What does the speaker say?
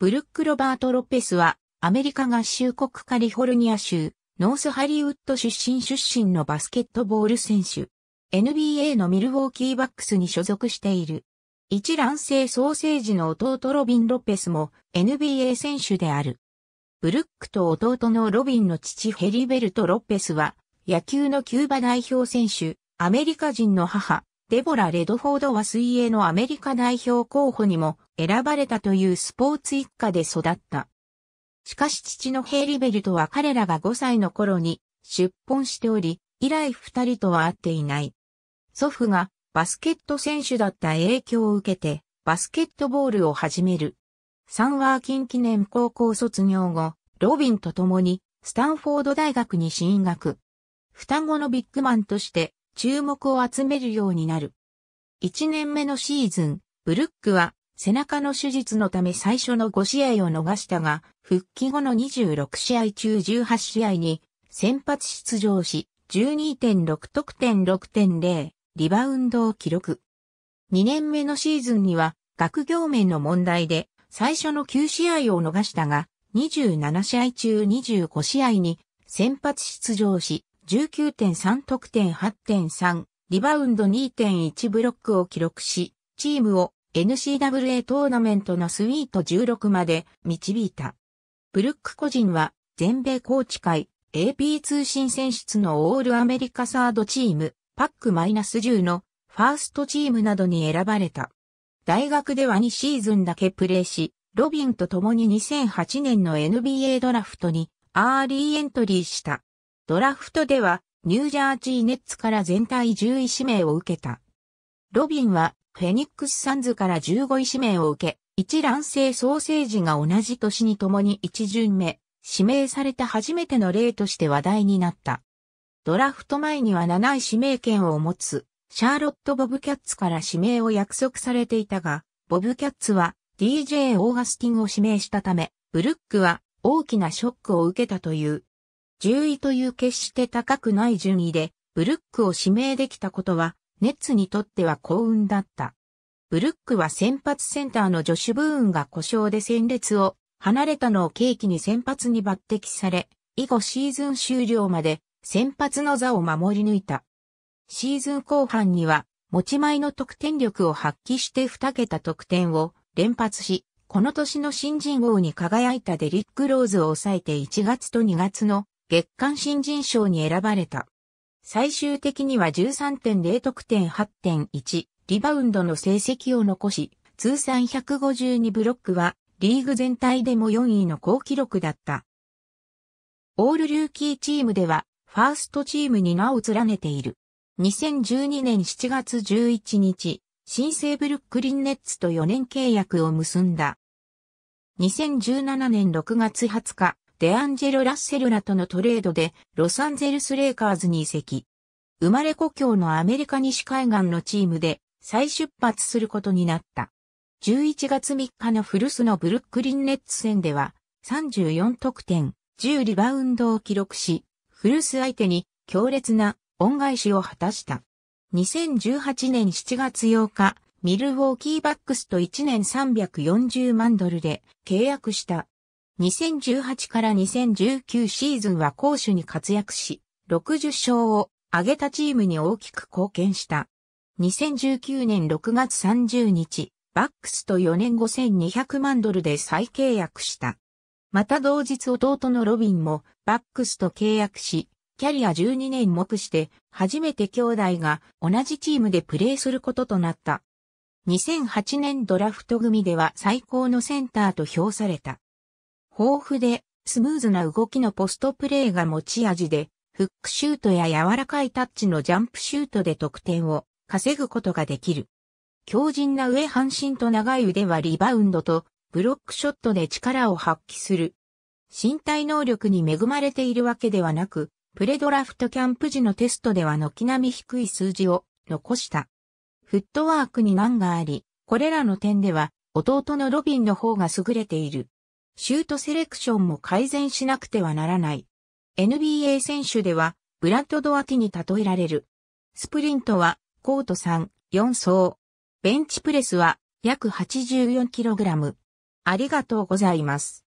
ブルック・ロバート・ロペスは、アメリカ合衆国カリフォルニア州、ノースハリウッド出身出身のバスケットボール選手。NBA のミルウォーキーバックスに所属している。一卵性ソーセージの弟ロビン・ロペスも NBA 選手である。ブルックと弟のロビンの父ヘリベルト・ロペスは、野球のキューバ代表選手、アメリカ人の母、デボラ・レドフォードは水泳のアメリカ代表候補にも選ばれたというスポーツ一家で育った。しかし父のヘイリベルトは彼らが5歳の頃に出奔しており、以来二人とは会っていない。祖父がバスケット選手だった影響を受けて、バスケットボールを始める。サンワーキン記念高校卒業後、ロビンと共にスタンフォード大学に進学。双子のビッグマンとして注目を集めるようになる。1年目のシーズン、ブルックは背中の手術のため最初の5試合を逃したが、復帰後の26試合中18試合に先発出場し、12.6得点6.0リバウンドを記録。2年目のシーズンには学業面の問題で最初の9試合を逃したが、27試合中25試合に先発出場し、19.3得点8.3、リバウンド2.1ブロックを記録し、チームを n c w a トーナメントのスイート16まで導いた。ブルック個人は全米コーチ会 AP 通信選出のオールアメリカサードチームパックマイナ -10 のファーストチームなどに選ばれた。大学では2シーズンだけプレーし、ロビンと共に2008年の NBA ドラフトにアーリーエントリーした。ドラフトではニュージャージーネッツから全体1位指名を受けた。ロビンはフェニックスサンズから15位指名を受け、一卵性ソーセージが同じ年に共に一巡目、指名された初めての例として話題になった。ドラフト前には7位指名権を持つ、シャーロット・ボブキャッツから指名を約束されていたが、ボブキャッツは DJ オーガスティンを指名したため、ブルックは大きなショックを受けたという。10位という決して高くない順位で、ブルックを指名できたことはネッツにとっては幸運だった。ブルックは先発センターのジョシュ・ブーンが故障で戦列を離れたのを契機に先発に抜擢され、以後シーズン終了まで先発の座を守り抜いた。シーズン後半には持ち前の得点力を発揮して2桁得点を連発し、この年の新人王に輝いたデリック・ローズを抑えて1月と2月の月間新人賞に選ばれた。最終的には13.0得点8.1、リバウンドの成績を残し、通算152ブロックは、リーグ全体でも4位の高記録だった。オールルーキーチームでは、ファーストチームに名を連ねている。2012年7月11日、新生ブルックリンネッツと4年契約を結んだ。2017年6月20日、デアンジェロ・ラッセルらとのトレードでロサンゼルス・レイカーズに移籍。生まれ故郷のアメリカ西海岸のチームで再出発することになった。11月3日の古巣のブルックリンネッツ戦では34得点、10リバウンドを記録し、古巣相手に強烈な恩返しを果たした。2018年7月8日、ミルウォーキーバックスと1年340万ドルで契約した。2018から2019シーズンは攻守に活躍し、60勝を挙げたチームに大きく貢献した。2019年6月30日、バックスと4年5200万ドルで再契約した。また同日弟のロビンもバックスと契約し、キャリア12年目して初めて兄弟が同じチームでプレーすることとなった。2008年ドラフト組では最高のセンターと評された。豊富でスムーズな動きのポストプレーが持ち味で、フックシュートや柔らかいタッチのジャンプシュートで得点を稼ぐことができる。強靭な上半身と長い腕はリバウンドとブロックショットで力を発揮する。身体能力に恵まれているわけではなく、プレドラフトキャンプ時のテストでは軒並み低い数字を残した。フットワークに難があり、これらの点では弟のロビンの方が優れている。シュートセレクションも改善しなくてはならない。NBA 選手では、ブラッド・ドアティに例えられる。スプリントは、コート3、4層。ベンチプレスは、約 84kg。ありがとうございます。